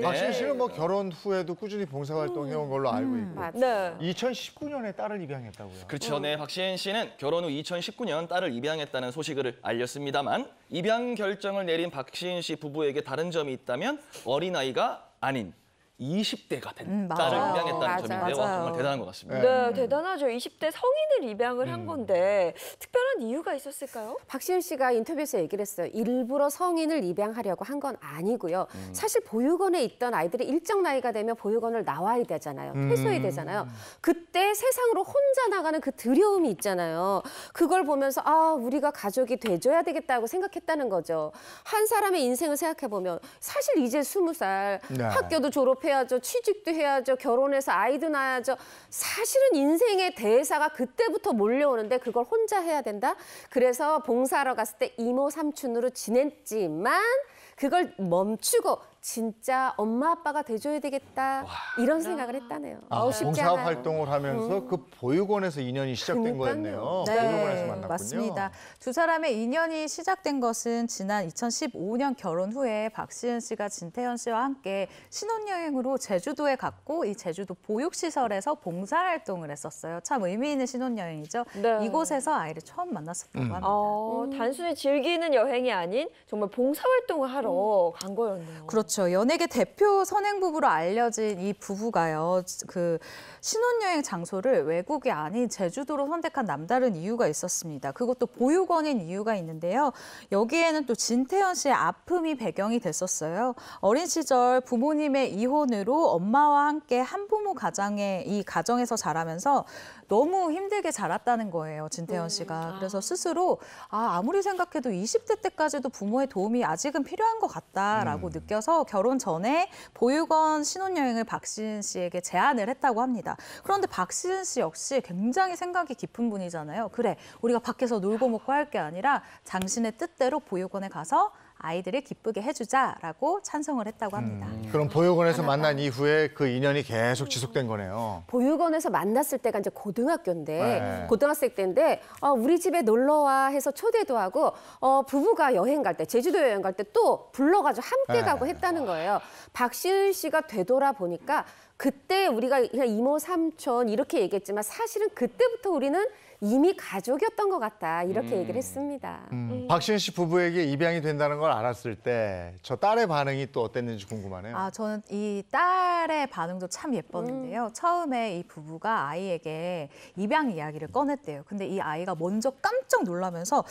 네. 박신 씨는 뭐 결혼 후에도 꾸준히 봉사활동 해온 걸로 음, 알고 음, 있고 네. 2019년에 딸을 입양했다고요. 그렇죠. 네, 박신현 씨는 결혼 후 2019년 딸을 입양했다는 소식을 알렸습니다만 입양 결정을 내린 박신현씨 부부에게 다른 점이 있다면 어린아이가 아닌 20대가 된 음, 딸을 요 입양했다는 맞아요. 점인데 와, 맞아요. 정말 대단한 것 같습니다. 네, 네 대단하죠. 20대 성인을 입양을 한 음. 건데 특별한 이유가 있었을까요? 박시윤 씨가 인터뷰에서 얘기를 했어요. 일부러 성인을 입양하려고 한 건 아니고요. 음. 사실 보육원에 있던 아이들이 일정 나이가 되면 보육원을 나와야 되잖아요. 퇴소해야 되잖아요. 그때 세상으로 혼자 나가는 그 두려움이 있잖아요. 그걸 보면서 아 우리가 가족이 돼줘야 되겠다고 생각했다는 거죠. 한 사람의 인생을 생각해 보면 사실 이제 스무 살 네. 학교도 졸업해 해야죠. 취직도 해야죠. 결혼해서 아이도 낳아야죠. 사실은 인생의 대사가 그때부터 몰려오는데 그걸 혼자 해야 된다. 그래서 봉사하러 갔을 때 이모 삼촌으로 지냈지만 그걸 멈추고 진짜 엄마 아빠가 돼줘야 되겠다 이런 아. 생각을 했다네요. 아, 아우 쉽지 봉사 않아요. 활동을 하면서 음. 그 보육원에서 인연이 시작된 거였네요. 네, 보육원에서 만났군요. 맞습니다. 두 사람의 인연이 시작된 것은 지난 2015년 결혼 후에 박시은 씨가 진태현 씨와 함께 신혼여행으로 제주도에 갔고 이 제주도 보육시설에서 봉사활동을 했었어요. 참 의미 있는 신혼여행이죠. 네. 이곳에서 아이를 처음 만났었다고 음. 합니다. 어, 단순히 즐기는 여행이 아닌 정말 봉사활동을 하러 간 거였네요. 그렇죠. 그렇죠. 연예계 대표 선행 부부로 알려진 이 부부가요. 그 신혼여행 장소를 외국이 아닌 제주도로 선택한 남다른 이유가 있었습니다. 그것도 보육원인 이유가 있는데요. 여기에는 또 진태현 씨의 아픔이 배경이 됐었어요. 어린 시절 부모님의 이혼으로 엄마와 함께 한부모 가정의 이 가정에서 자라면서 너무 힘들게 자랐다는 거예요. 진태현 음, 씨가. 아. 그래서 스스로 아, 아무리 생각해도 20대 때까지도 부모의 도움이 아직은 필요한 것 같다라고 음. 느껴서 결혼 전에 보육원 신혼여행을 박시은 씨에게 제안을 했다고 합니다. 그런데 박시은 씨 역시 굉장히 생각이 깊은 분이잖아요. 그래, 우리가 밖에서 놀고 먹고 할 게 아니라 당신의 뜻대로 보육원에 가서 아이들을 기쁘게 해주자라고 찬성을 했다고 합니다. 음, 그럼 보육원에서 만난 이후에 그 인연이 계속 지속된 거네요. 보육원에서 만났을 때가 이제 고등학교인데 네. 고등학생 때인데 어, 우리 집에 놀러 와 해서 초대도 하고 어, 부부가 여행 갈 때 제주도 여행 갈 때 또 불러가지고 함께 네. 가고 했다는 거예요. 박시은 씨가 되돌아 보니까 그때 우리가 그냥 이모 삼촌 이렇게 얘기했지만 사실은 그때부터 우리는 이미 가족이었던 것 같다 이렇게 음. 얘기를 했습니다. 음. 음. 박시씨 부부에게 입양이 된다는 걸 알았을 때 저 딸의 반응이 또 어땠는지 궁금하네요. 아 저는 이 딸의 반응도 참 예뻤는데요. 음. 처음에 이 부부가 아이에게 입양 이야기를 꺼냈대요. 근데 이 아이가 먼저 깜짝 놀라면서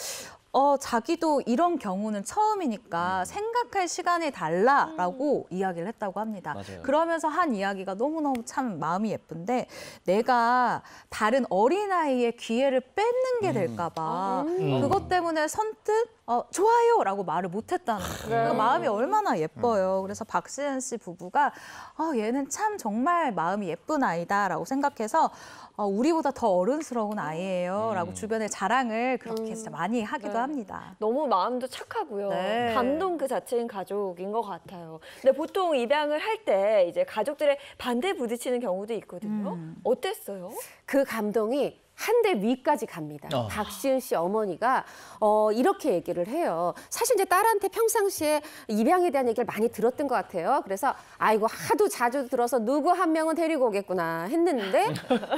어, 자기도 이런 경우는 처음이니까 음. 생각할 시간을 달라라고 음. 이야기를 했다고 합니다. 맞아요. 그러면서 한 이야기가 너무너무 참 마음이 예쁜데 내가 다른 어린아이의 기회를 뺏는 게 음. 될까 봐 아, 음. 그것 때문에 선뜻 어, 좋아요! 라고 말을 못했다는 거예요. 네. 그 마음이 얼마나 예뻐요. 음. 그래서 박시은 씨 부부가 어, 얘는 참 정말 마음이 예쁜 아이다 라고 생각해서 어, 우리보다 더 어른스러운 아이예요. 음. 라고 주변에 자랑을 그렇게 진짜 음. 많이 하기도 네. 합니다. 너무 마음도 착하고요. 네. 감동 그 자체인 가족인 것 같아요. 근데 보통 입양을 할 때 이제 가족들의 반대 부딪히는 경우도 있거든요. 음. 어땠어요? 그 감동이 한대 위까지 갑니다. 어. 박시은 씨 어머니가 어, 이렇게 얘기를 해요. 사실 이제 딸한테 평상시에 입양에 대한 얘기를 많이 들었던 것 같아요. 그래서 아이고 하도 자주 들어서 누구 한 명은 데리고 오겠구나 했는데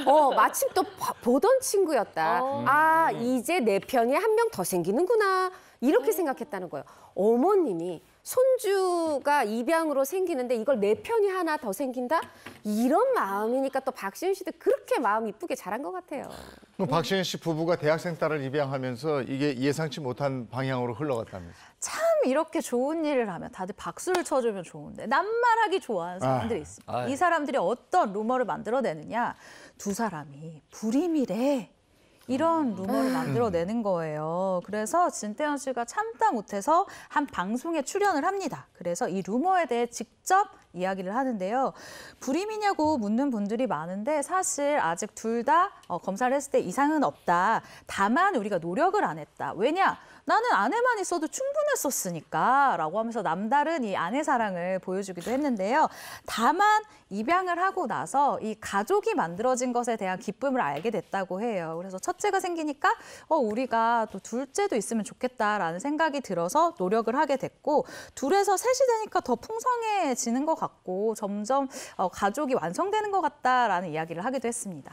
어, 마침 또 보던 친구였다. 어. 아 이제 내 편이 한 명 더 생기는구나 이렇게 음. 생각했다는 거예요. 어머님이 손주가 입양으로 생기는데 이걸 내 편이 하나 더 생긴다? 이런 마음이니까 또 박시은 씨도 그렇게 마음 이쁘게 자란 것 같아요. 박시은 씨 부부가 대학생 딸을 입양하면서 이게 예상치 못한 방향으로 흘러갔다면서. 참 이렇게 좋은 일을 하면 다들 박수를 쳐주면 좋은데 낱말하기 좋아하는 아. 사람들이 아, 있습니다. 예. 아, 이 사람들이 어떤 루머를 만들어내느냐. 두 사람이 불임이래. 이런 루머를 음. 만들어내는 거예요. 그래서 진태현 씨가 참다 못해서 한 방송에 출연을 합니다. 그래서 이 루머에 대해 직접 이야기를 하는데요. 불임이냐고 묻는 분들이 많은데 사실 아직 둘다 어, 검사를 했을 때 이상은 없다. 다만 우리가 노력을 안 했다. 왜냐? 나는 아내만 있어도 충분했었으니까 라고 하면서 남다른 이 아내 사랑을 보여주기도 했는데요. 다만 입양을 하고 나서 이 가족이 만들어진 것에 대한 기쁨을 알게 됐다고 해요. 그래서 첫째가 생기니까 어 우리가 또 둘째도 있으면 좋겠다라는 생각이 들어서 노력을 하게 됐고 둘에서 셋이 되니까 더 풍성해지는 것 같고 점점 어, 가족이 완성되는 것 같다라는 이야기를 하기도 했습니다.